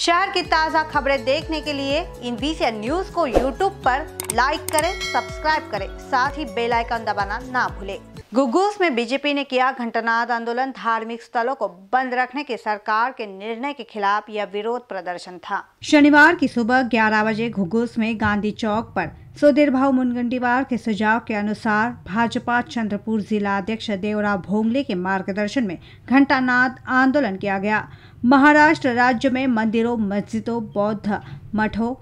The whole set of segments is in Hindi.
शहर की ताज़ा खबरें देखने के लिए इन बीसी न्यूज को यूट्यूब पर लाइक करें सब्सक्राइब करें साथ ही बेल आइकन दबाना ना भूलें। गुगुस में बीजेपी ने किया घंटनाद आंदोलन धार्मिक स्थलों को बंद रखने के सरकार के निर्णय के खिलाफ यह विरोध प्रदर्शन था शनिवार की सुबह 11 बजे घुगूस में गांधी चौक पर भाव मुनगंडीवार के सुझाव के अनुसार भाजपा चंद्रपुर जिला अध्यक्ष देवराव भोंगले के मार्गदर्शन में घंटानाद आंदोलन किया गया महाराष्ट्र राज्य में मंदिरों मस्जिदों बौद्ध मठों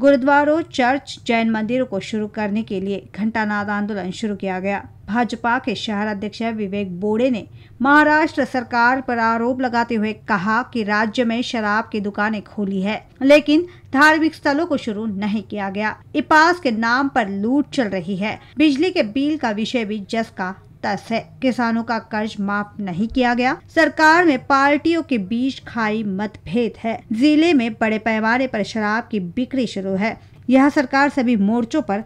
गुरुद्वारों चर्च जैन मंदिरों को शुरू करने के लिए घंटानाद आंदोलन शुरू किया गया भाजपा के शहर अध्यक्ष विवेक बोड़े ने महाराष्ट्र सरकार पर आरोप लगाते हुए कहा कि राज्य में शराब की दुकानें खोली है लेकिन धार्मिक स्थलों को शुरू नहीं किया गया इपास के नाम पर लूट चल रही है बिजली के बिल का विषय भी जस का तस है किसानों का कर्ज माफ नहीं किया गया सरकार में पार्टियों के बीच खाई मतभेद है जिले में बड़े पैमाने पर शराब की बिक्री शुरू है यह सरकार सभी मोर्चों पर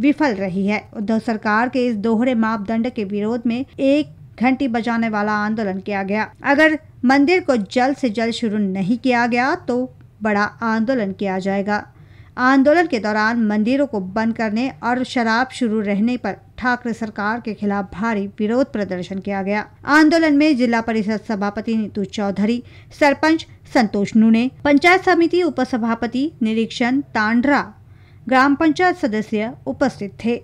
विफल रही है उद्धव सरकार के इस दोहरे मापदंड के विरोध में एक घंटी बजाने वाला आंदोलन किया गया अगर मंदिर को जल्द से जल्द शुरू नहीं किया गया तो बड़ा आंदोलन किया जाएगा आंदोलन के दौरान मंदिरों को बंद करने और शराब शुरू रहने पर ठाकरे सरकार के खिलाफ भारी विरोध प्रदर्शन किया गया आंदोलन में जिला परिषद सभापति नीतू चौधरी सरपंच संतोष नूने पंचायत समिति उपसभापति निरीक्षण तांड्रा ग्राम पंचायत सदस्य उपस्थित थे